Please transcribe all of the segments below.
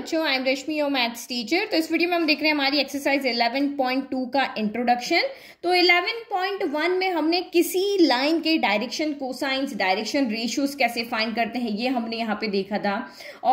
बच्चों I am Rashmi your maths teacher तो इस वीडियो में हम देख रहे हैं हमारी एक्सरसाइज 11.2 का इंट्रोडक्शन तो 11.1 में हमने किसी लाइन के डायरेक्शन कोसाइंस डायरेक्शन रेशियोज कैसे फाइंड करते हैं ये हमने यहाँ पे देखा था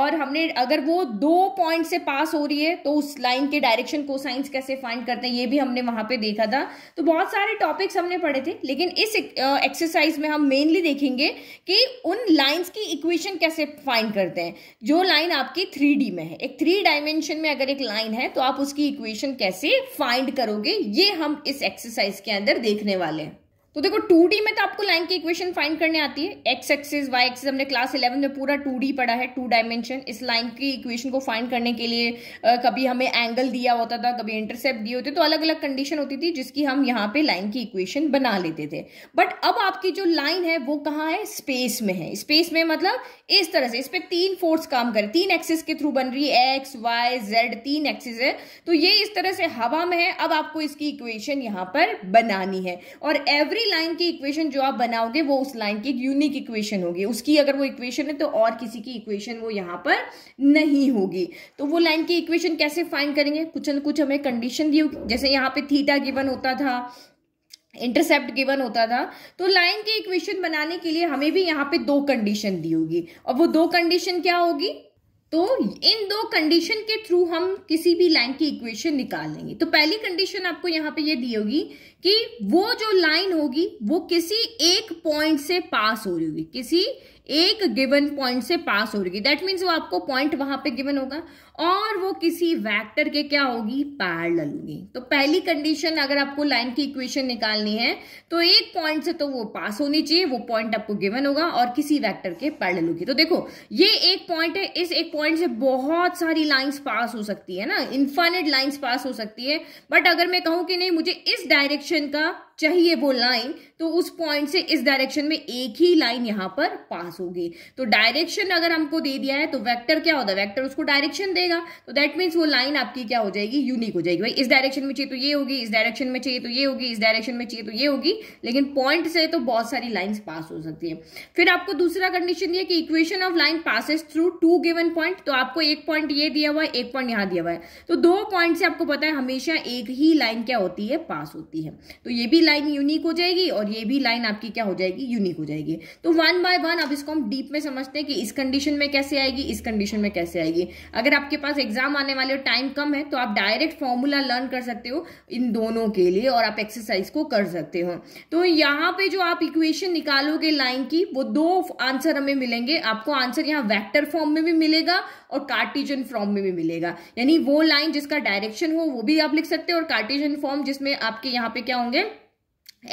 और हमने अगर वो दो पॉइंट से पास हो रही है तो उस लाइन के डायरेक्शन कोसाइंस कैसे फाइंड करते हैं ये भी हमने वहाँ पर देखा था तो बहुत सारे टॉपिक्स हमने पढ़े थे लेकिन इस एक्सरसाइज में हम मेनली देखेंगे कि उन लाइन्स की इक्वेशन कैसे फाइंड करते हैं जो लाइन आपकी थ्री में है है एक थ्री डायमेंशन में अगर एक लाइन है तो आप उसकी इक्वेशन कैसे फाइंड करोगे ये हम इस एक्सरसाइज के अंदर देखने वाले हैं तो देखो टू में तो आपको लाइन की इक्वेशन फाइंड करने आती है एक्स एक्सिस वाई एक्सिस हमने क्लास इलेवन में पूरा टू पढ़ा है टू डायमेंशन इस लाइन की इक्वेशन को फाइंड करने के लिए आ, कभी हमें एंगल दिया होता था कभी इंटरसेप्ट दिए होते तो अलग अलग कंडीशन होती थी जिसकी हम यहाँ पे लाइन की इक्वेशन बना लेते थे बट अब आपकी जो लाइन है वो कहाँ है स्पेस में है स्पेस में मतलब इस तरह से इस पर तीन फोर्स काम करे तीन एक्सिस के थ्रू बन रही है एक्स वाई जेड तीन एक्सिस है तो ये इस तरह से हवा में है अब आपको इसकी इक्वेशन यहाँ पर बनानी है और एवरी दूसरी लाइन की इक्वेशन जो आप बनाओगे वो उस लाइन की एक यूनिक इक्वेशन होगी उसकी अगर वो इक्वेशन है तो और किसी की इक्वेशन वो यहाँ पर नहीं होगी तो वो लाइन की इक्वेशन कैसे फाइन करेंगे कुछ न कुछ हमें कंडीशन दी होगी जैसे यहाँ पे थीटा गिवन होता था इंटरसेप्ट गिवन होता था तो लाइन की इक्वेशन बनाने के लिए हमें भी यहाँ पे दो कंडीशन दी होगी और वो दो कंडीशन क्या होगी तो इन दो कंडीशन के थ्रू हम किसी भी लाइन की इक्वेशन निकाल लेंगे तो पहली कंडीशन आपको यहाँ पे ये यह दी होगी कि वो जो लाइन होगी वो किसी एक पॉइंट से पास हो रही होगी किसी एक गिवन पॉइंट से पास हो रही होगी दैट मीन्स वो आपको पॉइंट वहां पे गिवन होगा और वो किसी वेक्टर के क्या होगी पैर होगी तो पहली कंडीशन अगर आपको लाइन की इक्वेशन निकालनी है तो एक पॉइंट से तो वो पास होनी चाहिए वो पॉइंट आपको गिवन होगा और किसी वेक्टर के पैर होगी तो देखो ये एक पॉइंट है इस एक पॉइंट से बहुत सारी लाइन्स पास हो सकती है ना इन्फाइनेट लाइन्स पास हो सकती है बट अगर मैं कहूँ कि नहीं मुझे इस डायरेक्शन सेक्शन का चाहिए वो लाइन तो उस पॉइंट से इस डायरेक्शन में एक ही लाइन यहाँ पर पास होगी तो डायरेक्शन अगर हमको दे दिया है तो वेक्टर क्या होता है वेक्टर उसको डायरेक्शन देगा तो दैट मीन्स वो लाइन आपकी क्या हो जाएगी यूनिक हो जाएगी भाई इस डायरेक्शन में चाहिए तो ये होगी इस डायरेक्शन में चाहिए तो ये होगी इस डायरेक्शन में चाहिए तो ये होगी लेकिन पॉइंट से तो बहुत सारी लाइन पास हो सकती है फिर आपको दूसरा कंडीशन दिया कि equation of line passes through two given point तो आपको एक पॉइंट ये दिया हुआ है एक पॉइंट यहाँ दिया हुआ है तो दो पॉइंट से आपको पता है हमेशा एक ही लाइन क्या होती है पास होती है तो ये भी लाइन यूनिक हो जाएगी और ये भी लाइन आपकी क्या हो जाएगी यूनिक हो जाएगी तो वन बाय वन अब इसको हम डीप में समझते हैं कि इस कंडीशन में कैसे आएगी इस कंडीशन में कैसे आएगी अगर आपके पास एग्जाम आने वाले और टाइम कम है तो आप डायरेक्ट फॉर्मूला लर्न कर सकते हो इन दोनों के लिए और आप एक्सरसाइज को कर सकते हो तो यहाँ पे जो आप इक्वेशन निकालोगे लाइन की वो दो आंसर हमें मिलेंगे आपको आंसर यहाँ वैक्टर फॉर्म में भी मिलेगा और कार्टिजन फॉर्म में भी मिलेगा यानी वो लाइन जिसका डायरेक्शन हो वो भी आप लिख सकते हो और कार्टिजन फॉर्म जिसमें आपके यहाँ पे क्या होंगे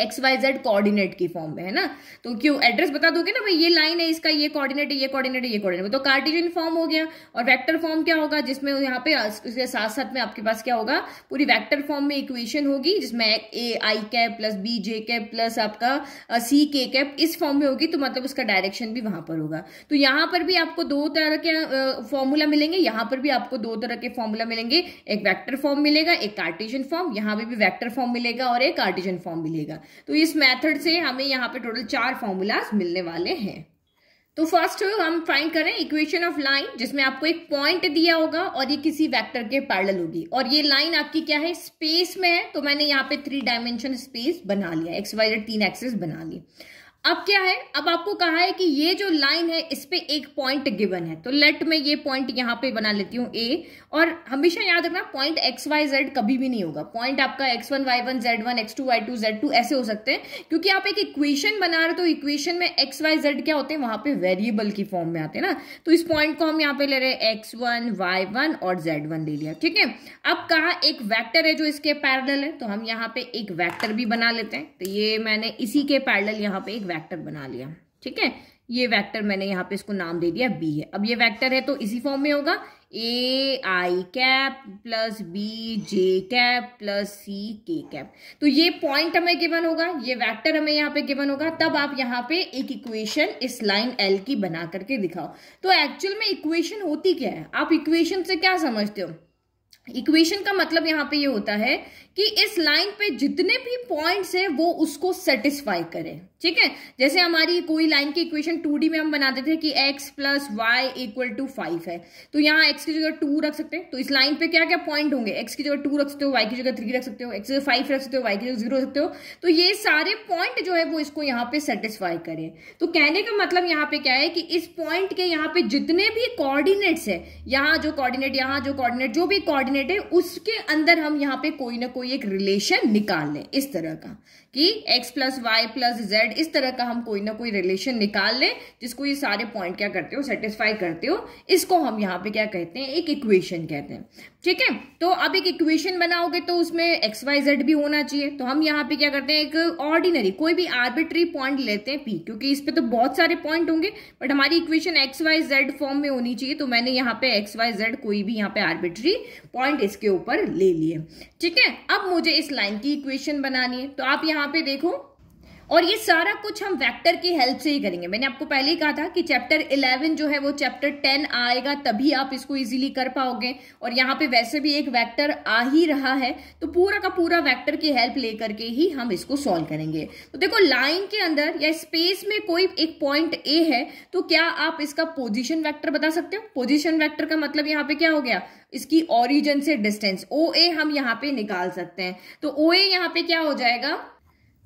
एक्स वाई जेड कोऑर्डिनेट की फॉर्म में है ना तो क्यों एड्रेस बता दोगे ना भाई ये लाइन है इसका ये कोऑर्डिनेट है ये कोऑर्डिनेट है ये कोऑर्डिनेट तो कार्टिजन फॉर्म हो गया और वेक्टर फॉर्म क्या होगा जिसमें यहाँ पे उसके साथ साथ में आपके पास क्या होगा पूरी वेक्टर फॉर्म में इक्वेशन होगी जिसमें A I cap plus B J cap plus आपका सी के कैप इस फॉर्म में होगी तो मतलब उसका डायरेक्शन भी वहां पर होगा तो यहाँ पर भी आपको दो तरह के फॉर्मूला मिलेंगे यहाँ पर भी आपको दो तरह के फॉर्मूला मिलेंगे एक वैक्टर फॉर्म मिलेगा एक कार्टिजन फॉर्म यहाँ पर भी वैक्टर फॉर्म मिलेगा और एक कार्टिजन फॉर्म मिलेगा मिलेगा तो इस मेथड से हमें यहाँ पे टोटल चार फॉर्मूलाज मिलने वाले हैं तो फर्स्ट हम फाइंड करें इक्वेशन ऑफ लाइन जिसमें आपको एक पॉइंट दिया होगा और ये किसी वेक्टर के पैरेलल होगी और ये लाइन आपकी क्या है स्पेस में है तो मैंने यहाँ पे थ्री डायमेंशन स्पेस बना लिया एक्स वाइड तीन एक्सेस बना लिया अब क्या है अब आपको कहा है कि ये जो लाइन है इस पे एक पॉइंट गिवन है तो लेट में ये पॉइंट यहां पे बना लेती हूं ए और हमेशा याद रखना पॉइंट एक्स वाई जेड कभी भी नहीं होगा पॉइंट आपका x one Y one Z one X two Y two Z two ऐसे हो सकते हैं क्योंकि आप एक इक्वेशन बना रहे हो तो इक्वेशन में एक्स वाई जेड क्या होते हैं वहां पर वेरिएबल की फॉर्म में आते हैं ना तो इस पॉइंट को हम यहाँ पे ले रहे हैं एक्स वन वाई वन और जेड वन ले लिया ठीक है अब कहा एक वैक्टर है जो इसके पैरल है तो हम यहाँ पे एक वैक्टर भी बना लेते हैं तो ये मैंने इसी के पैरल यहाँ पे एक वैक्टर बना लिया ठीक है ये वेक्टर मैंने यहाँ पे इसको नाम दे दिया बी है अब ये वेक्टर है तो इसी फॉर्म में होगा A I cap plus B J cap plus C K cap तो ये पॉइंट हमें गिवन होगा ये वेक्टर हमें यहाँ पे गिवन होगा तब आप यहाँ पे एक इक्वेशन इस लाइन एल की बना करके दिखाओ तो एक्चुअल में इक्वेशन होती क्या है आप इक्वेशन से क्या समझते हो इक्वेशन का मतलब यहाँ पे ये यह होता है कि इस लाइन पे जितने भी पॉइंट्स हैं वो उसको सेटिस्फाई करें ठीक है जैसे हमारी कोई लाइन की इक्वेशन टू में हम बनाते थे कि x plus Y equal to five है तो यहाँ x की जगह टू रख सकते हैं तो इस लाइन पे क्या क्या पॉइंट होंगे x की जगह टू रख सकते हो y की जगह थ्री रख सकते हो x की जगह फाइव रख सकते हो y की जगह जीरो रख सकते हो तो ये सारे पॉइंट जो है वो इसको यहाँ पे सेटिस्फाई करें तो कहने का मतलब यहाँ पे क्या है कि इस पॉइंट के यहाँ पे जितने भी कॉर्डिनेट्स है यहाँ जो कॉर्डिनेट यहाँ जो कॉर्डिनेट जो भी कॉर्डिनेट है उसके अंदर हम यहाँ पे कोई ना कोई कोई एक रिलेशन निकाल लें इस तरह का कि x plus y plus z इस तरह का हम कोई ना कोई रिलेशन निकाल लें जिसको ये सारे पॉइंट क्या करते हो सेटिस्फाई करते हो इसको हम यहाँ पे क्या कहते हैं एक इक्वेशन कहते हैं ठीक है तो अब एक इक्वेशन बनाओगे तो उसमें एक्स वाई जेड भी होना चाहिए तो हम यहाँ पे क्या करते हैं एक ऑर्डिनरी कोई भी आर्बिट्री पॉइंट लेते हैं पी क्योंकि इस पे तो बहुत सारे पॉइंट होंगे बट हमारी equation x Y z form में होनी चाहिए तो मैंने यहाँ पे एक्स वाई जेड कोई भी यहाँ पे आर्बिट्री पॉइंट इसके ऊपर ले लिए ठीक है अब मुझे इस लाइन की इक्वेशन बनानी है तो आप यहाँ पे देखो और ये सारा कुछ हम वेक्टर की हेल्प से ही करेंगे मैंने आपको पहले ही कहा था कि चैप्टर 11 जो है वो चैप्टर 10 आएगा तभी आप इसको इजीली कर पाओगे और यहाँ पे वैसे भी एक वेक्टर आ ही रहा है तो पूरा का पूरा वेक्टर की हेल्प लेकर के ही हम इसको सॉल्व करेंगे तो देखो लाइन के अंदर या स्पेस में कोई एक पॉइंट ए है तो क्या आप इसका पोजिशन वैक्टर बता सकते हो पोजिशन वैक्टर का मतलब यहाँ पे क्या हो गया इसकी ओरिजिन से डिस्टेंस ओ ए हम यहाँ पे निकाल सकते हैं तो ओ ए यहाँ पे क्या हो जाएगा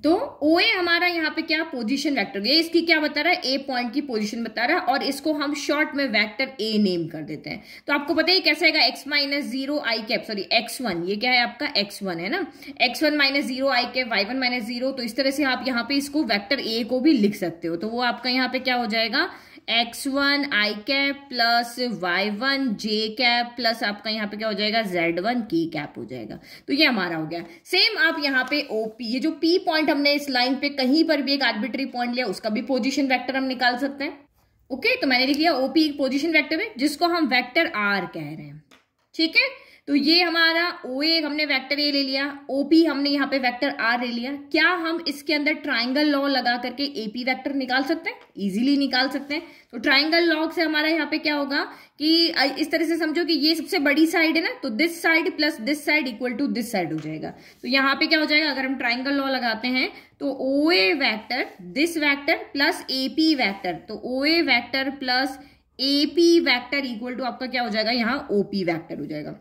तो ओ ए हमारा यहाँ पे क्या पोजिशन वैक्टर ये इसकी क्या बता रहा है ए पॉइंट की पोजिशन बता रहा है और इसको हम शॉर्ट में वैक्टर ए नेम कर देते हैं तो आपको पता है कैसे आएगा x minus zero i cap sorry x one ये क्या है आपका एक्स वन है ना x one minus zero i cap y one minus zero तो इस तरह से आप यहाँ पे इसको वैक्टर ए को भी लिख सकते हो तो वो आपका यहाँ पे क्या हो जाएगा x one i cap plus y one j cap plus आपका यहाँ पे क्या हो जाएगा जेड वन के कैप हो जाएगा तो ये हमारा हो गया सेम आप यहाँ पे ओ पी ये जो पी पॉइंट हमने इस लाइन पे कहीं पर भी एक आर्बिट्री पॉइंट लिया उसका भी पोजिशन वैक्टर हम निकाल सकते हैं ओके okay, तो मैंने लिख लिया ओपी एक पोजिशन वैक्टर है जिसको हम वैक्टर आर कह रहे हैं ठीक है तो ये हमारा ओ ए हमने वेक्टर ए ले लिया ओ पी हमने यहाँ पे वेक्टर आर ले लिया क्या हम इसके अंदर ट्राइंगल लॉ लगा करके ए पी वैक्टर निकाल सकते हैं इजीली निकाल सकते हैं तो ट्राइंगल लॉ से हमारा यहाँ पे क्या होगा कि इस तरह से समझो कि ये सबसे बड़ी साइड है ना तो this side plus this side equal to this side हो जाएगा तो यहाँ पे क्या हो जाएगा अगर हम ट्राइंगल लॉ लगाते हैं तो o a vector this vector plus a p vector तो o a vector plus a p vector equal to आपका क्या हो जाएगा यहाँ ओ पी वैक्टर हो जाएगा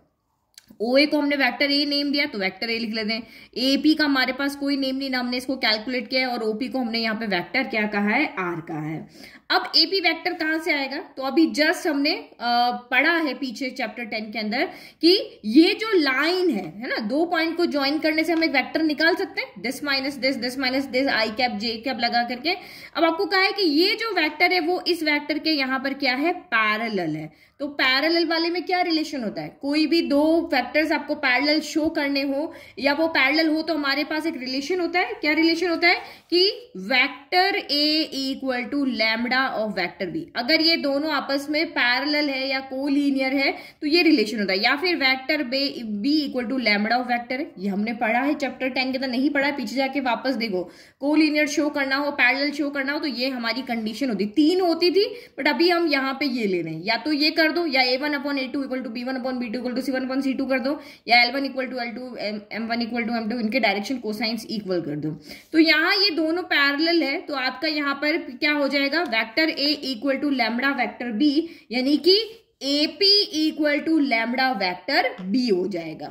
ओ ए को हमने वेक्टर ए नेम दिया तो वेक्टर ए लिख लेते हैं ए पी का हमारे पास कोई नेम नहीं ना हमने इसको कैलकुलेट किया है और ओपी को हमने यहाँ पे वेक्टर क्या कहा है आर कहा है अब एपी वेक्टर कहां से आएगा तो अभी जस्ट हमने पढ़ा है पीछे चैप्टर टेन के अंदर कि ये जो लाइन है है ना दो पॉइंट को ज्वाइन करने से हम एक वेक्टर निकाल सकते हैं this minus this this minus this i cap j cap लगा करके अब आपको कहा है कि ये जो वेक्टर है वो इस वेक्टर के यहां पर क्या है पैरल है तो पैरल वाले में क्या रिलेशन होता है कोई भी दो फैक्टर्स आपको पैरल शो करने हो या वो पैरल हो तो हमारे पास एक रिलेशन होता है क्या रिलेशन होता है कि vector a equal to lambda delta of vector b अगर ये दोनों आपस में पैरेलल है या कोलिनियर है तो ये रिलेशन होता है या फिर वेक्टर बे b equal to lambda of vector ये हमने पढ़ा है चैप्टर टेन के अंदर नहीं पढ़ा है पीछे जाके वापस देखो कोलिनियर शो करना हो पैरल शो करना हो तो ये हमारी कंडीशन होती तीन होती थी बट अभी हम यहाँ पे ये ले रहे हैं या तो ये कर दो या a one upon a two equal to b one upon b two equal to c one upon c two कर दो या l one equal to l two m one equal to m two इनके direction cosines equal कर दो तो यहाँ ये दोनों पैरल है तो आपका यहाँ पर क्या हो जाएगा vector a equal to lambda vector b यानी कि a p equal to lambda vector b हो जाएगा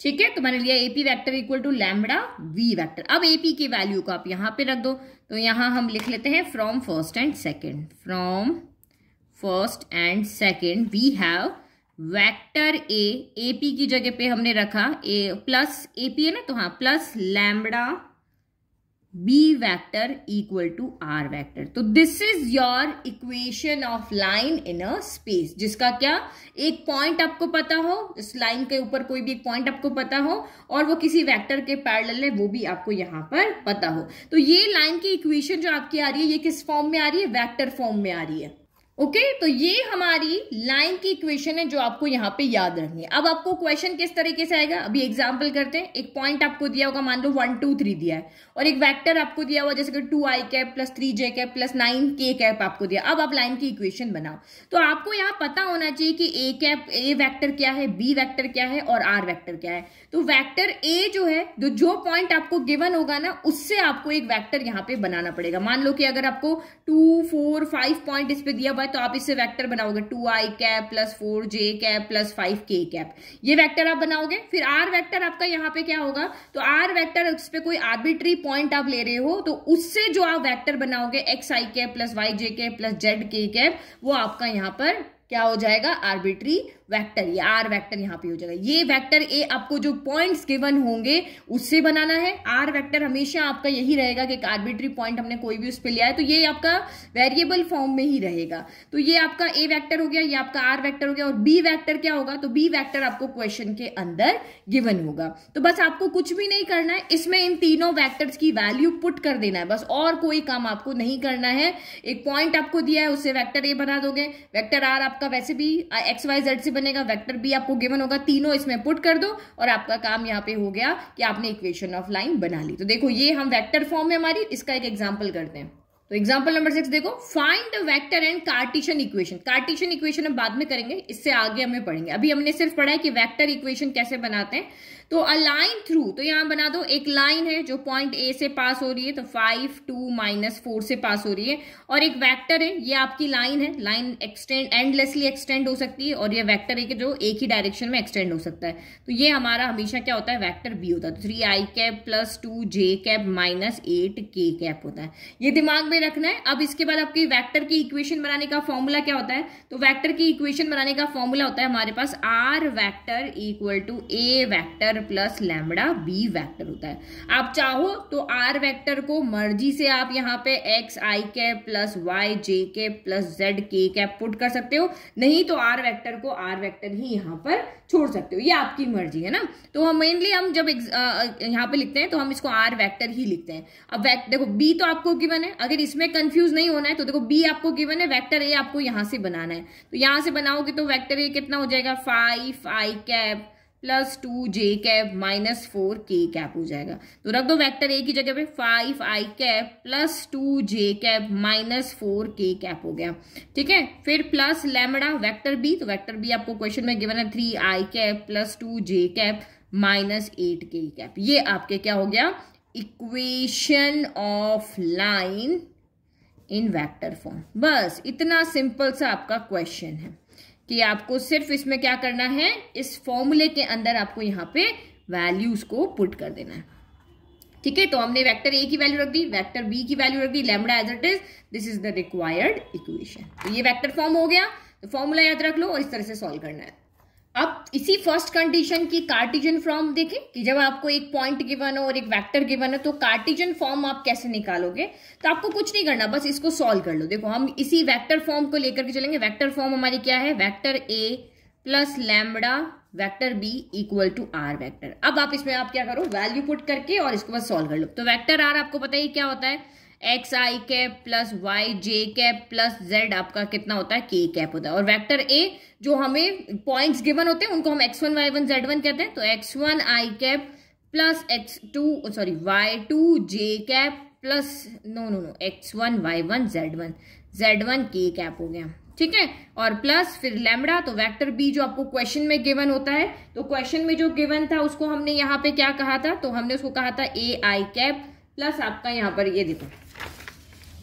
ठीक है तो मैंने लिया a p vector equal to lambda v vector अब एपी की वैल्यू को आप यहाँ पे रख दो तो यहां हम लिख लेते हैं from first and second from first and second we have vector a a p की जगह पे हमने रखा ए प्लस एपी है ना तो हाँ plus lambda b vector equal to r vector तो this is your equation of line in a space जिसका क्या एक पॉइंट आपको पता हो इस लाइन के ऊपर कोई भी एक पॉइंट आपको पता हो और वो किसी वेक्टर के पैरेलल है वो भी आपको यहाँ पर पता हो तो ये लाइन की इक्वेशन जो आपकी आ रही है ये किस फॉर्म में आ रही है वेक्टर फॉर्म में आ रही है ओके okay, तो ये हमारी लाइन की इक्वेशन है जो आपको यहाँ पे याद रखनी है अब आपको क्वेश्चन किस तरीके से आएगा अभी एग्जांपल करते हैं एक पॉइंट आपको दिया होगा मान लो वन टू थ्री दिया है और एक वेक्टर आपको दिया हुआ जैसे कि two i cap plus three j cap plus nine k cap आपको दिया अब आप लाइन की इक्वेशन बनाओ तो आपको यहाँ पता होना चाहिए कि ए कैप ए वैक्टर क्या है बी वैक्टर क्या है और आर वैक्टर क्या है तो वैक्टर ए जो है जो जो पॉइंट आपको गिवन होगा ना उससे आपको एक वैक्टर यहाँ पे बनाना पड़ेगा मान लो कि अगर आपको टू फोर फाइव पॉइंट इस पर दिया हुआ तो आप इससे वेक्टर बनाओगे two i cap plus four j cap plus five k cap ये वेक्टर आप बनाओगे फिर आर वेक्टर आपका यहाँ पे क्या होगा तो आर वेक्टर उस पर कोई आर्बिट्री पॉइंट आप ले रहे हो तो उससे जो आप वैक्टर बनाओगे x i cap plus y j cap plus z k cap वो आपका यहाँ पर क्या हो जाएगा आर्बिट्री वेक्टर ये आर वेक्टर यहाँ पे हो जाएगा ये वेक्टर ए आपको जो पॉइंट्स गिवन होंगे उससे बनाना है आर वेक्टर हमेशा आपका यही रहेगा कि एक आर्बिट्री पॉइंट हमने कोई भी उस पर लिया है तो ये आपका वेरिएबल फॉर्म में ही रहेगा तो ये आपका ए वैक्टर हो गया ये आपका आर वैक्टर हो गया और बी वैक्टर क्या होगा तो बी वैक्टर आपको क्वेश्चन के अंदर गिवन होगा तो बस आपको कुछ भी नहीं करना है इसमें इन तीनों वैक्टर्स की वैल्यू पुट कर देना है बस और कोई काम आपको नहीं करना है एक पॉइंट आपको दिया है उससे वैक्टर ए बना दोगे वैक्टर आर आपका वैसे भी एक्स वाई जेड से बनेगा वेक्टर बी आपको गिवन होगा तीनों इसमें पुट कर दो और आपका काम यहाँ पे हो गया कि आपने इक्वेशन ऑफ लाइन बना ली तो देखो ये हम वेक्टर फॉर्म में हमारी इसका एक एग्जाम्पल करते हैं तो एग्जाम्पल नंबर सिक्स देखो find the vector and Cartesian equation Cartesian equation हम बाद में करेंगे इससे आगे हमें पढ़ेंगे अभी हमने सिर्फ पढ़ा है कि वेक्टर इक्वेशन कैसे बनाते हैं तो अ लाइन थ्रू तो यहां बना दो एक लाइन है जो पॉइंट ए से पास हो रही है तो फाइव टू माइनस फोर से पास हो रही है और एक वैक्टर है ये आपकी लाइन है लाइन एक्सटेंड एंडलेसली एक्सटेंड हो सकती है और ये वैक्टर है कि जो एक ही डायरेक्शन में एक्सटेंड हो सकता है तो ये हमारा हमेशा क्या होता है वैक्टर बी होता है three i cap plus two j cap minus eight k cap होता है ये दिमाग में रखना है अब इसके बाद आपकी वैक्टर की इक्वेशन बनाने का फॉर्मूला क्या होता है तो वैक्टर की इक्वेशन बनाने का फॉर्मूला होता है हमारे पास r vector equal to a vector vector plus lambda b vector होता है आप चाहो तो आर वेक्टर को मर्जी से आप यहाँ पे एक्स आई के प्लस वाई जे के plus z k cap put कर सकते हो नहीं तो आर वेक्टर को आर वेक्टर ही यहाँ पर छोड़ सकते हो ये आपकी मर्जी है ना तो हम मेनली हम जब यहाँ पे लिखते हैं तो हम इसको आर वैक्टर ही लिखते हैं अब देखो बी तो आपको गिवन है अगर इसमें कंफ्यूज नहीं होना है तो देखो बी आपको गिवन है वैक्टर ए आपको यहाँ से बनाना है तो यहाँ से बनाओगे तो वैक्टर ए कितना हो जाएगा five i cap plus two j cap minus four k cap हो जाएगा तो रख दो वेक्टर ए की जगह पे five i cap plus two j cap minus four k cap हो गया ठीक है फिर प्लस लेमड़ा वेक्टर बी तो वेक्टर बी आपको क्वेश्चन में गिवन है three i cap plus two j cap minus eight k cap ये आपके क्या हो गया equation of line in vector form बस इतना सिंपल सा आपका क्वेश्चन है कि आपको सिर्फ इसमें क्या करना है इस फॉर्मूले के अंदर आपको यहाँ पे वैल्यूज को पुट कर देना है ठीक है तो हमने वेक्टर ए की वैल्यू रख दी वेक्टर बी की वैल्यू रख दी lambda as it is this is the required equation तो ये वेक्टर फॉर्म हो गया तो फॉर्मूला याद रख लो और इस तरह से सॉल्व करना है अब इसी फर्स्ट कंडीशन की कार्टिजन फॉर्म देखें कि जब आपको एक पॉइंट गिवन हो और एक वेक्टर गिवन हो तो कार्टिजन फॉर्म आप कैसे निकालोगे तो आपको कुछ नहीं करना बस इसको सॉल्व कर लो देखो हम इसी वेक्टर फॉर्म को लेकर के चलेंगे वेक्टर फॉर्म हमारी क्या है vector a plus lambda vector b equal to r vector अब आप इसमें आप क्या करो वैल्यू पुट करके और इसको बस सॉल्व कर लो तो वैक्टर आर आपको पता ही क्या होता है x i cap plus y j cap plus z आपका कितना होता है के कैप होता है और वेक्टर ए जो हमें पॉइंट्स गिवन होते हैं उनको हम x one Y one Z one कहते हैं तो x one i cap plus x two sorry y two j cap plus no no no x one Y one Z one Z one k cap हो गया ठीक है और plus फिर lambda तो वेक्टर बी जो आपको क्वेश्चन में गिवन होता है तो क्वेश्चन में जो गिवन था उसको हमने यहाँ पे क्या कहा था तो हमने उसको कहा था ए आई कैप प्लस आपका यहाँ पर ये देखो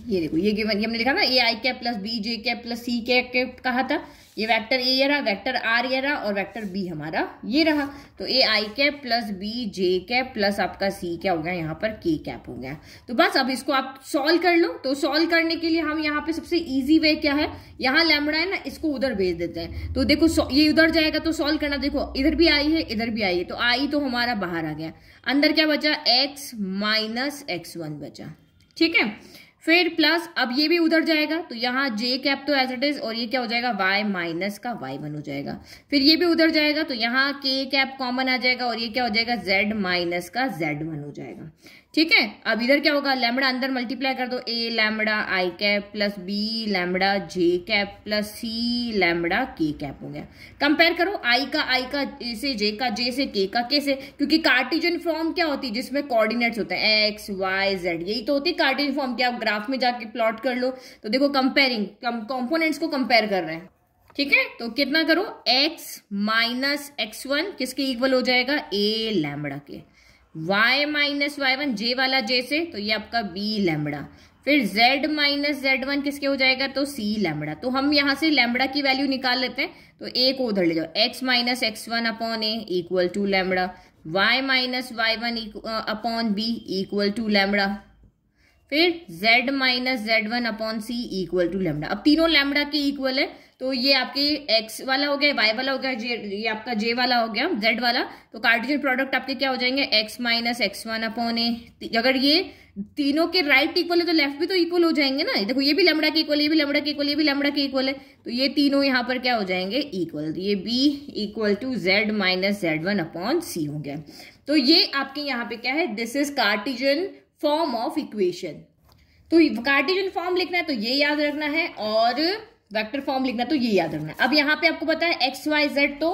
ये देखो ये गिवन ये हमने लिखा ना a I cap plus B J cap plus c cap कहा था ये वेक्टर ए रहा वेक्टर आर ये रहा और वेक्टर बी हमारा ये रहा तो ए आई cap plus B J cap plus आपका सी क्या हो गया यहाँ पर के कैप हो गया तो बस अब इसको आप सॉल्व कर लो तो सॉल्व करने के लिए हम यहाँ पे सबसे इजी वे क्या है यहाँ लेमड़ा है ना इसको उधर भेज देते हैं तो देखो ये उधर जाएगा तो सॉल्व करना देखो इधर भी आई है इधर भी आई है तो आई तो हमारा बाहर आ गया अंदर क्या बचा एक्स माइनस एक्स वन बचा ठीक है फिर प्लस अब ये भी उधर जाएगा तो यहाँ जे कैप तो एज इट इज और ये क्या हो जाएगा वाई माइनस का वाई वन हो जाएगा फिर ये भी उधर जाएगा तो यहाँ के कैप कॉमन आ जाएगा और ये क्या हो जाएगा जेड माइनस का जेड वन हो जाएगा ठीक है अब इधर क्या होगा लैमड़ा अंदर मल्टीप्लाई कर दो a lambda i cap plus b lambda j cap plus c lambda k cap हो गया कंपेयर करो आई का आई का ए से जे का जे से के का के से क्योंकि कार्टिजन फॉर्म क्या होती है जिसमें कोऑर्डिनेट्स होते हैं एक्स वाई जेड यही तो होती है कार्टिजन फॉर्म क्या आप ग्राफ में जाके प्लॉट कर लो तो देखो कंपेयरिंग कॉम्पोनेंट्स को कंपेयर कर रहे हैं ठीक है तो कितना करो एक्स माइनस एक्स वन किसके इक्वल हो जाएगा ए लैमड़ा के y minus y one j वाला जे से तो ये आपका b लैमड़ा फिर z माइनस जेड वन किसके हो जाएगा तो c लैमड़ा तो हम यहां से लैमड़ा की वैल्यू निकाल लेते हैं तो a को उधर ले जाओ x minus x one upon a equal to lambda y minus y one upon b equal to lambda फिर z minus z one upon c equal to lambda अब तीनों लैमड़ा के इक्वल है तो ये आपकी एक्स वाला हो गया वाई वाला हो गया जे ये आपका जे वाला हो गया जेड वाला तो कार्टिजन प्रोडक्ट आपके क्या हो जाएंगे x minus x one upon a अगर ये तीनों के राइट इक्वल है तो लेफ्ट भी तो इक्वल हो जाएंगे ना देखो ये भी लमड़ा के इक्वल ये भी लमड़ा के इक्वल ये भी लमड़ा के इक्वल है तो ये तीनों यहाँ पर क्या हो जाएंगे इक्वल तो ये b equal to z minus z one upon c हो गया तो ये आपके यहाँ पे क्या है this is Cartesian form of equation तो कार्टिजन फॉर्म लिखना है तो ये याद रखना है और वेक्टर फॉर्म लिखना तो ये याद रखना अब यहाँ पे आपको पता है एक्स वाई जेड तो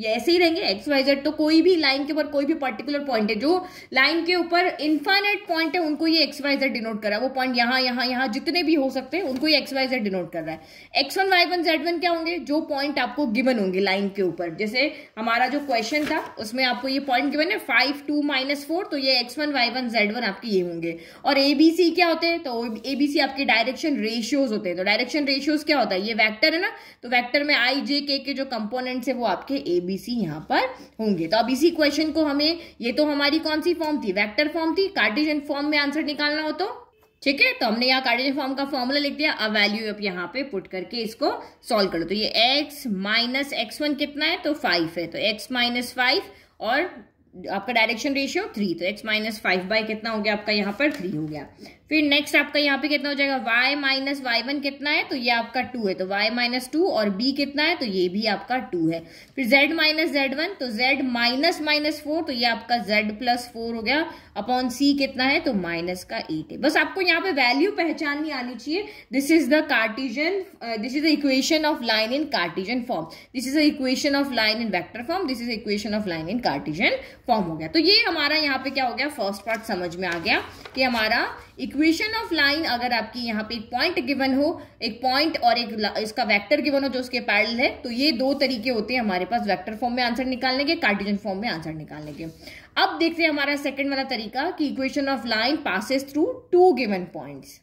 ये ऐसे ही रहेंगे एक्स वाई जेड तो कोई भी लाइन के ऊपर कोई भी पर्टिकुलर पॉइंट है जो लाइन के ऊपर इन्फाइनाइट पॉइंट है उनको ये एक्स वाई जेड डिनोट कर रहा है वो पॉइंट यहाँ यहाँ यहाँ जितने भी हो सकते हैं उनको ये एक्स वाई जेड डिनोट कर रहा है x one Y one Z one क्या होंगे जो पॉइंट आपको गिवन होंगे लाइन के ऊपर जैसे हमारा जो क्वेश्चन था उसमें आपको ये पॉइंट गिवन है फाइव टू माइनस फोर तो ये x one Y one Z one आपके ये होंगे और ए बी सी क्या होते हैं तो ए बी सी आपके डायरेक्शन रेशियोज होते हैं तो डायरेक्शन रेशियोज क्या होता है ये वैक्टर है ना तो वैक्टर में आई जे के जो कंपोनेंट्स है वो आपके ए बीसी यहाँ पर होंगे तो अब इसी क्वेश्चन को हमें ये तो हमारी कौन सी फॉर्म थी वेक्टर फॉर्म थी कार्टेशियन फॉर्म में आंसर निकालना हो तो ठीक है तो हमने यहाँ कार्टेशियन फॉर्म का फॉर्मूला लिख दिया अब वैल्यू अब यहाँ पे पुट करके इसको सॉल्व कर दो तो ये एक्स माइनस एक्स वन कितना है तो फाइव है तो एक्स माइनस फाइव और आपका डायरेक्शन रेशियो थ्री तो एक्स माइनस फाइव बाय कितना हो गया आपका यहाँ पर थ्री हो गया फिर नेक्स्ट आपका यहाँ पे कितना हो जाएगा वाई माइनस वाई वन कितना है तो ये आपका टू है तो वाई माइनस टू और बी कितना है तो ये भी आपका टू है फिर जेड माइनस जेड वन तो जेड माइनस माइनस फोर तो ये आपका जेड प्लस फोर हो गया अपॉन सी कितना है तो माइनस का एट है बस आपको यहाँ पे वैल्यू पहचाननी आनी चाहिए this is the Cartesian this is the equation of line in Cartesian form this is the equation of line in vector form this is equation of line in Cartesian form हो गया तो ये हमारा यहाँ पे क्या हो गया फर्स्ट पार्ट समझ में आ गया कि हमारा इक्वेशन ऑफ लाइन अगर आपकी यहाँ पे एक पॉइंट गिवन हो एक पॉइंट और एक इसका वेक्टर गिवन हो जो उसके पैरल है तो ये दो तरीके होते हैं हमारे पास वेक्टर फॉर्म में आंसर निकालने के कार्टिजन फॉर्म में आंसर निकालने के अब देखते हैं हमारा सेकेंड वाला तरीका कि equation of line passes through two given points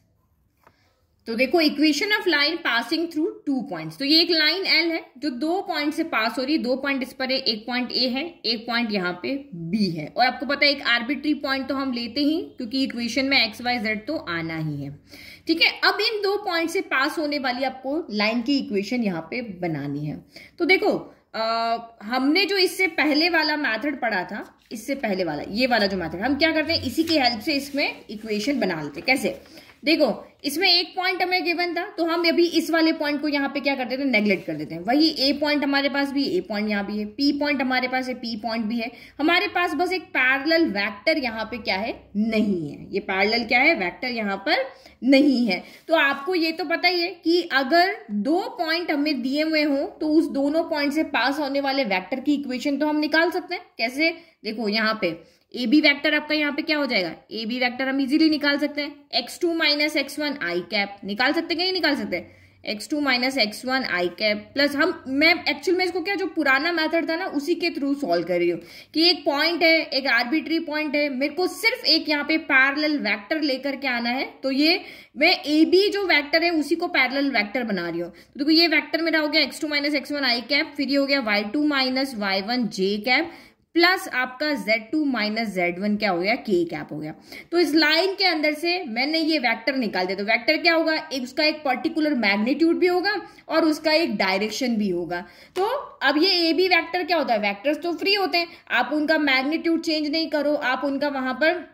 तो देखो equation of line passing through two points तो ये एक लाइन एल है जो दो पॉइंट से पास हो रही है दो पॉइंट इस पर है एक पॉइंट ए है एक पॉइंट यहाँ पे बी है और आपको पता है एक आर्बिट्री पॉइंट तो हम लेते ही क्योंकि इक्वेशन में एक्स वाई जेड तो आना ही है ठीक है अब इन दो पॉइंट से पास होने वाली आपको लाइन की इक्वेशन यहाँ पे बनानी है तो देखो आ, हमने जो इससे पहले वाला मैथड पढ़ा था इससे पहले वाला ये वाला जो मैथड हम क्या करते हैं इसी की हेल्प से इसमें इक्वेशन बना लेते कैसे देखो इसमें एक पॉइंट हमें गिवन था तो हम अभी इस वाले पॉइंट को यहाँ पे क्या करते थे नेग्लेक्ट कर देते हैं वही ए पॉइंट हमारे पास भी ए पॉइंट यहाँ भी है पी पॉइंट हमारे पास है पी पॉइंट भी है हमारे पास बस एक पैरल वैक्टर यहाँ पे क्या है नहीं है ये पैरल क्या है वैक्टर यहाँ पर नहीं है तो आपको ये तो पता ही है कि अगर दो पॉइंट हमें दिए हुए हों तो उस दोनों पॉइंट से पास होने वाले वैक्टर की इक्वेशन तो हम निकाल सकते हैं कैसे देखो यहाँ पे ए बी वैक्टर आपका यहाँ पे क्या हो जाएगा ए बी वैक्टर हम इजिली निकाल सकते हैं x two minus x one i cap निकाल सकते हैं कि निकाल सकते हैं x two minus x one i cap plus हम मैं एक्चुअल में इसको क्या जो पुराना मेथड था ना उसी के थ्रू सॉल्व कर रही हूँ कि एक पॉइंट है एक आर्बिट्री पॉइंट है मेरे को सिर्फ एक यहाँ पे पैरल वैक्टर लेकर के आना है तो ये मैं ए बी जो वैक्टर है उसी को पैरल वैक्टर बना रही हूँ तो देखो तो ये वैक्टर मेरा हो गया x two minus x one i cap फिर ये हो गया y two minus y one j cap plus आपका z2 टू माइनस जेड क्या हो गया k कैप हो गया तो इस लाइन के अंदर से मैंने ये वेक्टर निकाल दिया तो वेक्टर क्या होगा एक उसका एक पर्टिकुलर मैग्नीट्यूड भी होगा और उसका एक डायरेक्शन भी होगा तो अब ये ए बी वैक्टर क्या होता है वैक्टर्स तो फ्री होते हैं आप उनका मैग्नीट्यूड चेंज नहीं करो आप उनका वहां पर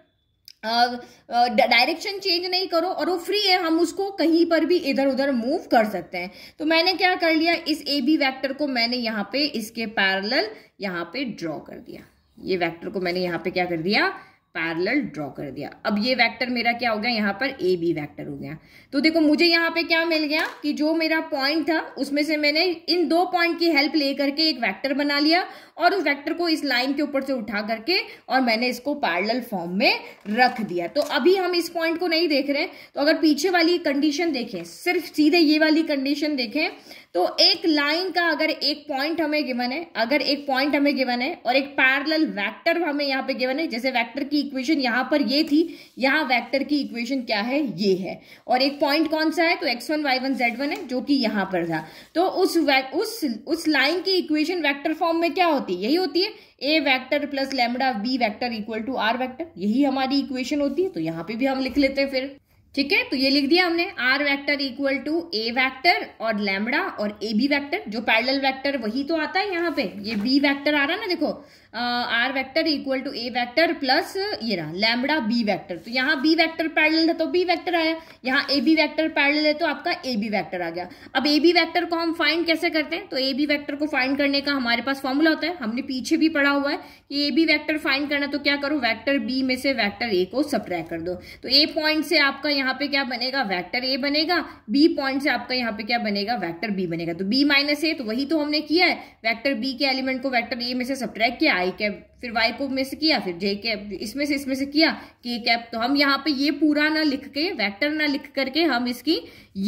डायरेक्शन चेंज नहीं करो और वो फ्री है हम उसको कहीं पर भी इधर उधर मूव कर सकते हैं तो मैंने क्या कर लिया इस ए बी वैक्टर को मैंने यहाँ पे इसके पैरल यहाँ पे ड्रॉ कर दिया ये वैक्टर को मैंने यहाँ पे क्या कर दिया पैरल ड्रॉ कर दिया अब ये वेक्टर मेरा क्या हो गया यहाँ पर ए बी वैक्टर हो गया तो देखो मुझे यहाँ पे क्या मिल गया कि जो मेरा पॉइंट था उसमें से मैंने इन दो पॉइंट की हेल्प ले करके एक वेक्टर बना लिया और उस वेक्टर को इस लाइन के ऊपर से उठा करके और मैंने इसको पैरल फॉर्म में रख दिया तो अभी हम इस पॉइंट को नहीं देख रहे तो अगर पीछे वाली कंडीशन देखें सिर्फ सीधे ये वाली कंडीशन देखें तो एक लाइन का अगर एक पॉइंट हमें गिवन है अगर एक पॉइंट हमें गिवन है और एक पैरल वैक्टर हमें यहाँ पे गिवन है जैसे वैक्टर की इक्वेशन यहाँ पर ये थी यहाँ वैक्टर की इक्वेशन क्या है ये है और एक पॉइंट कौन सा है तो x one Y one Z one है जो कि यहाँ पर था तो उस उस उस लाइन की इक्वेशन वैक्टर फॉर्म में क्या होती है यही होती है a vector plus lambda b vector equal to r vector यही हमारी इक्वेशन होती है तो यहाँ पे भी हम लिख लेते हैं फिर ठीक है तो ये लिख दिया हमने r vector equal to a vector और लैमड़ा और ए बी वैक्टर जो पैरल वैक्टर वही तो आता है यहाँ पे ये बी वैक्टर आ रहा है ना देखो r vector equal to a vector plus ये रहा लैमडा बी वेक्टर तो यहाँ बी वेक्टर पैरेलल था तो बी वेक्टर आया यहाँ ए बी वेक्टर पैरेलल है तो आपका ए बी वेक्टर आ गया अब ए बी वेक्टर को हम फाइंड कैसे करते हैं तो ए बी वेक्टर को फाइंड करने का हमारे पास फॉर्मूला होता है हमने पीछे भी पढ़ा हुआ है कि ए बी वेक्टर फाइंड करना तो क्या करो वैक्टर बी में से वैक्टर ए को सप्रैक कर दो तो ए पॉइंट से आपका यहाँ पे क्या बनेगा वैक्टर ए बनेगा बी पॉइंट से आपका यहाँ पे क्या बनेगा वैक्टर बी बनेगा तो बी माइनस ए तो वही तो हमने किया है वैक्टर बी के एलिमेंट को वैक्टर ए में से सप्रैक किया आई कैप फिर वाई को में से किया फिर जे कैप इसमें से इसमें से किया के कैप तो हम यहाँ पे ये पूरा ना लिख के वेक्टर ना लिख करके हम इसकी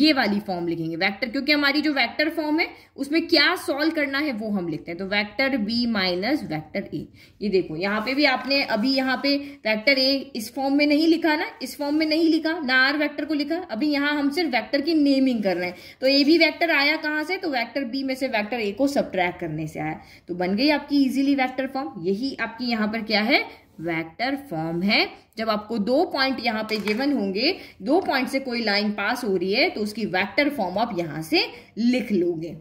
ये वाली फॉर्म लिखेंगे वेक्टर क्योंकि हमारी जो वेक्टर फॉर्म है उसमें क्या सॉल्व करना है वो हम लिखते हैं तो vector b minus vector a ये देखो यहाँ पे भी आपने अभी यहाँ पे वैक्टर ए इस फॉर्म में नहीं लिखा ना इस फॉर्म में नहीं लिखा ना आर वैक्टर को लिखा अभी यहाँ हम सिर्फ वैक्टर की नेमिंग कर रहे हैं तो ए भी वैक्टर आया कहाँ से तो वैक्टर बी में से वैक्टर ए को सब्ट्रैक्ट करने से आया तो बन गई आपकी इजिली वैक्टर फॉर्म फॉर्म यही आपकी यहाँ पर क्या है वेक्टर फॉर्म है जब आपको दो पॉइंट यहाँ पे गिवन होंगे दो पॉइंट से कोई लाइन पास हो रही है तो उसकी वेक्टर फॉर्म आप यहाँ से लिख लोगे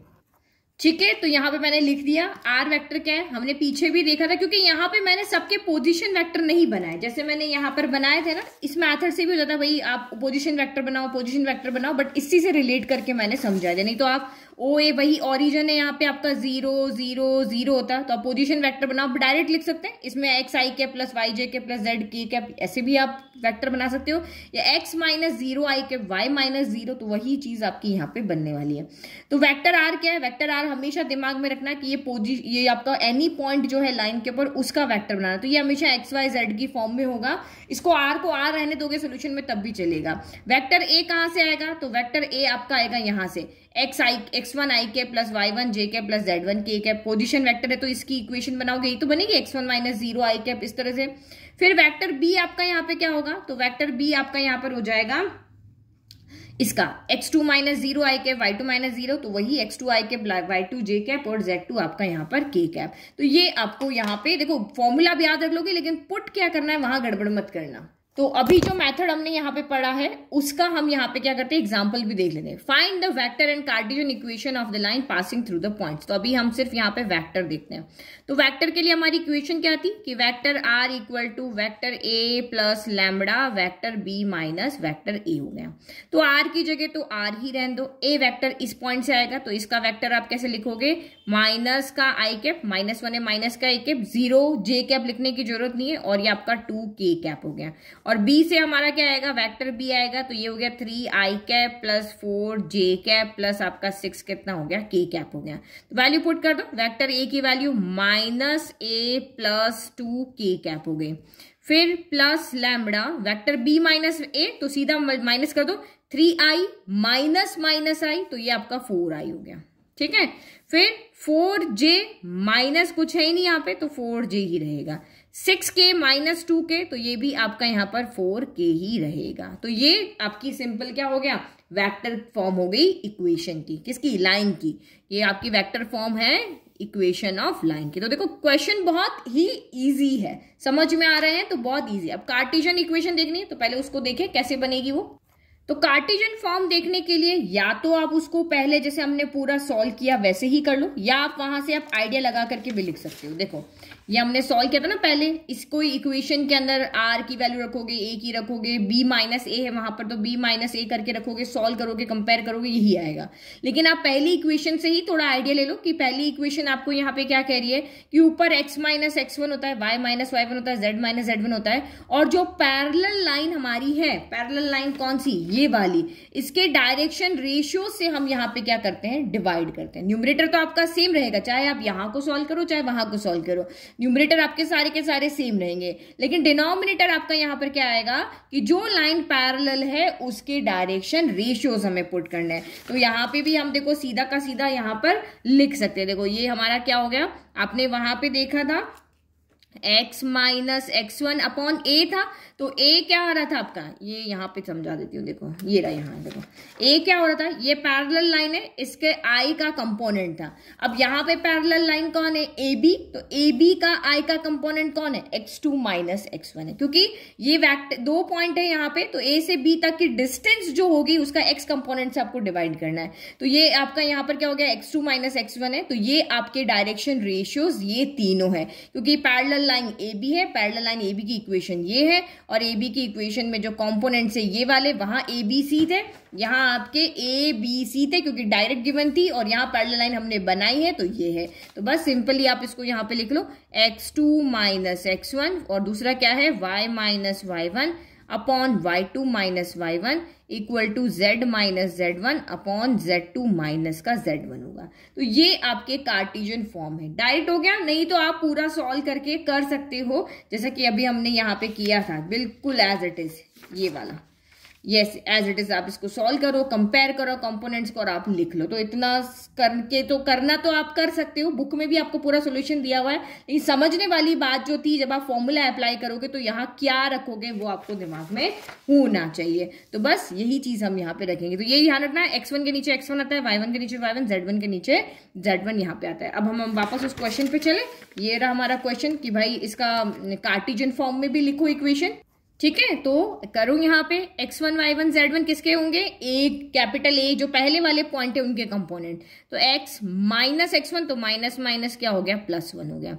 ठीक है तो यहाँ पे मैंने लिख दिया आर वेक्टर क्या है हमने पीछे भी देखा था क्योंकि यहाँ पे मैंने सबके पोजीशन वेक्टर नहीं बनाए जैसे मैंने यहाँ पर बनाए थे ना इस मैथड से भी हो जाता भाई आप पोजीशन वेक्टर बनाओ पोजीशन वेक्टर बनाओ बट इसी से रिलेट करके मैंने समझाया नहीं तो आप ओ ए वही ऑरिजन है यहाँ पे आपका जीरो जीरो जीरो होता तो आप पोजिशन वैक्टर बनाओ आप डायरेक्ट लिख सकते हैं इसमें एक्स आई के प्लस वाई जे के प्लस जेड के कैप ऐसे भी आप वैक्टर बना सकते हो या एक्स माइनस जीरो आई के वाई माइनस जीरो तो वही चीज आपकी यहाँ पे बनने वाली है तो वैक्टर आर क्या है वैक्टर आर बार हमेशा दिमाग में रखना कि ये पोजी ये आपका एनी पॉइंट जो है लाइन के ऊपर उसका वेक्टर बनाना तो ये हमेशा एक्स वाई जेड की फॉर्म में होगा इसको आर को आर रहने दोगे सोल्यूशन में तब भी चलेगा वैक्टर ए कहाँ से आएगा तो वैक्टर ए आपका आएगा यहाँ से x i x one i के प्लस वाई वन जे के plus z one k cap position vector है तो इसकी इक्वेशन बनाओगे ये तो बनेगी x one minus zero i cap इस तरह से फिर वैक्टर बी आपका यहाँ पे क्या होगा तो वैक्टर बी आपका यहाँ पर हो जाएगा इसका x two minus zero i cap y two minus zero तो वही x two i cap y two j cap और जेड टू आपका यहाँ पर के कैप तो ये आपको यहाँ पे देखो फॉर्मूला भी याद रख लोगे लेकिन पुट क्या करना है वहां गड़बड़ मत करना तो अभी जो मेथड हमने यहाँ पे पढ़ा है उसका हम यहाँ पे क्या करते हैं एग्जांपल भी देख लेते हैं find the vector and cartesian equation of the line passing through the points तो अभी हम सिर्फ यहाँ पे वेक्टर देखते हैं तो वेक्टर के लिए हमारी इक्वेशन क्या थी कि vector r equal to vector a plus lambda vector b minus vector a हो गया तो आर की जगह तो आर ही रहने दो ए वैक्टर इस पॉइंट से आएगा तो इसका वैक्टर आप कैसे लिखोगे माइनस का आई कैप माइनस वन है माइनस का i cap zero j cap लिखने की जरूरत नहीं है और ये आपका टू के कैप हो गया और बी से हमारा क्या आएगा वेक्टर बी आएगा तो ये हो गया three i cap plus four j cap plus आपका सिक्स कितना हो गया के कैप हो गया तो वैल्यू पुट कर दो वेक्टर ए की value minus a plus two k cap हो गई फिर plus lambda vector b minus a तो सीधा माइनस कर दो three i minus minus i तो ये आपका फोर आई हो गया ठीक है फिर फोर जे माइनस कुछ है ही नहीं यहाँ पे तो फोर जे ही रहेगा सिक्स के माइनस टू के तो ये भी आपका यहाँ पर फोर के ही रहेगा तो ये आपकी सिंपल क्या हो गया वेक्टर फॉर्म हो गई इक्वेशन की किसकी लाइन की ये आपकी वेक्टर फॉर्म है इक्वेशन ऑफ लाइन की तो देखो क्वेश्चन बहुत ही इजी है समझ में आ रहे हैं तो बहुत इजी अब कार्टिजन इक्वेशन देखनी है तो पहले उसको देखें कैसे बनेगी वो तो कार्टिजन फॉर्म देखने के लिए या तो आप उसको पहले जैसे हमने पूरा सॉल्व किया वैसे ही कर लो या आप वहां से आप आइडिया लगा करके भी लिख सकते हो देखो ये हमने सॉल्व किया था ना पहले इसको इक्वेशन के अंदर आर की वैल्यू रखोगे ए की रखोगे बी माइनस ए है वहां पर तो बी माइनस ए करके रखोगे सॉल्व करोगे कंपेयर करोगे यही आएगा लेकिन आप पहली इक्वेशन से ही थोड़ा आइडिया ले लो कि पहली इक्वेशन आपको यहाँ पे क्या कह रही है कि ऊपर एक्स माइनस एक्स वन होता है वाई माइनस वाई वन होता है जेड माइनस जेड वन होता है और जो पैरल लाइन हमारी है पैरल लाइन कौन सी ये वाली इसके डायरेक्शन रेशियो से हम यहाँ पे क्या करते हैं डिवाइड करते हैं न्यूमरेटर तो आपका सेम रहेगा चाहे आप यहाँ को सोल्व करो चाहे वहां को सोल्व करो न्यूमरेटर आपके सारे के सारे सेम रहेंगे लेकिन डिनोमिनेटर आपका यहाँ पर क्या आएगा कि जो लाइन पैरल है उसके डायरेक्शन रेशियोज हमें पुट करना है तो यहाँ पे भी हम देखो सीधा का सीधा यहाँ पर लिख सकते हैं देखो ये हमारा क्या हो गया आपने वहां पे देखा था x minus x one upon a था तो ए क्या आ रहा था आपका ये यहाँ पे समझा देती हूँ देखो ये रहा यहाँ देखो ए क्या हो रहा था ये पैरेलल लाइन है इसके आई का कंपोनेंट था अब यहाँ पे पैरेलल लाइन कौन है ए बी तो ए बी का आई का कंपोनेंट कौन है x two minus x one है क्योंकि ये वैक्ट दो पॉइंट है यहाँ पे तो ए से बी तक की डिस्टेंस जो होगी उसका एक्स कंपोनेंट से आपको डिवाइड करना है तो ये आपका यहाँ पर क्या हो गया x two minus x one है तो ये आपके डायरेक्शन रेशियोज ये तीनों है क्योंकि पैरल लाइन ए बी है पैरल लाइन ए बी की इक्वेशन ये है और ए बी की इक्वेशन में जो कॉम्पोनेंट है ये वाले वहां ए बी सी थे यहाँ आपके ए बी सी थे क्योंकि डायरेक्ट गिवन थी और यहाँ पैरल लाइन हमने बनाई है तो ये है तो बस सिंपली आप इसको यहाँ पे लिख लो x two minus x one और दूसरा क्या है y minus y one upon y two minus y one equal to z minus z one upon z two minus का जेड वन होगा तो ये आपके कार्टिजन फॉर्म है डायरेक्ट हो गया नहीं तो आप पूरा सॉल्व करके कर सकते हो जैसा कि अभी हमने यहाँ पे किया था बिल्कुल एज इट इज ये वाला यस एज इट इज आप इसको सॉल्व करो कंपेयर करो कंपोनेंट्स को और आप लिख लो तो इतना करके तो करना तो आप कर सकते हो बुक में भी आपको पूरा सोल्यूशन दिया हुआ है लेकिन समझने वाली बात जो थी जब आप फॉर्मूला अप्लाई करोगे तो यहाँ क्या रखोगे वो आपको दिमाग में होना चाहिए तो बस यही चीज हम यहाँ पे रखेंगे तो यही ध्यान रखना है एक्स के नीचे एक्स आता है वाई के नीचे वाई वन जेड के नीचे जेड वन यहाँ पे आता है अब हम वापस उस क्वेश्चन पे चले ये रहा हमारा क्वेश्चन कि भाई इसका कार्टिजन फॉर्म में भी लिखो इक्वेशन ठीक है तो करूं यहाँ पे x1 one Y one Z one किसके होंगे ए कैपिटल ए जो पहले वाले पॉइंट है उनके कंपोनेंट तो x माइनस एक्स वन तो माइनस माइनस क्या हो गया प्लस वन हो गया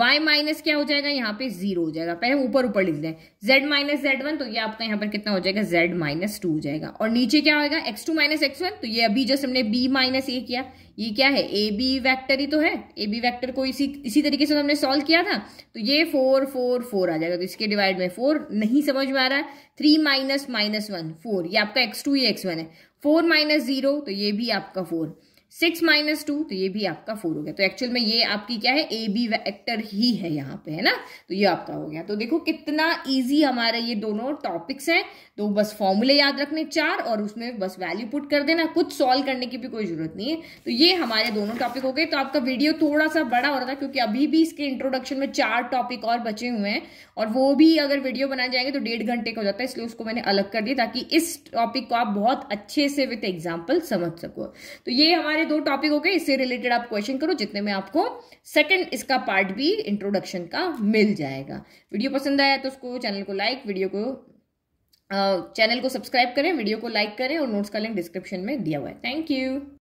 y माइनस क्या हो जाएगा यहाँ पे जीरो हो जाएगा पहले ऊपर ऊपर लिख दें z माइनस जेड वन तो ये आपका यहाँ पर कितना हो जाएगा z माइनस टू हो जाएगा और नीचे क्या होगा x two minus x one तो ये अभी जस्ट हमने b माइनस ए किया ये क्या है ए बी वैक्टर ही तो है ए बी वैक्टर को इसी इसी तरीके से तो हमने सॉल्व किया था तो ये फोर फोर फोर आ जाएगा तो इसके डिवाइड में फोर नहीं समझ में आ रहा है three minus minus one four ये आपका एक्स टू ये एक्स वन है फोर माइनस जीरो तो ये भी आपका फोर सिक्स माइनस टू तो ये भी आपका फोर हो गया तो एक्चुअल में ये आपकी क्या है ए बी वैक्टर ही है यहाँ पे है ना तो ये आपका हो गया तो देखो कितना इजी हमारे ये दोनों टॉपिक्स हैं तो बस फॉर्मूले याद रखने चार और उसमें बस वैल्यू पुट कर देना कुछ सॉल्व करने की भी कोई जरूरत नहीं है तो ये हमारे दोनों टॉपिक हो गए तो आपका वीडियो थोड़ा सा बड़ा हो रहा था क्योंकि अभी भी इसके इंट्रोडक्शन में चार टॉपिक और बचे हुए हैं और वो भी अगर वीडियो बनाए जाएंगे तो डेढ़ घंटे का हो जाता है इसलिए उसको मैंने अलग कर दिया ताकि इस टॉपिक को आप बहुत अच्छे से विथ एग्जाम्पल समझ सको तो ये हमारे दो टॉपिक हो गए इससे रिलेटेड आप क्वेश्चन करो जितने में आपको सेकंड इसका पार्ट भी इंट्रोडक्शन का मिल जाएगा वीडियो पसंद आया तो उसको चैनल को लाइक वीडियो को चैनल को सब्सक्राइब करें वीडियो को लाइक करें और नोट्स का लिंक डिस्क्रिप्शन में दिया हुआ है थैंक यू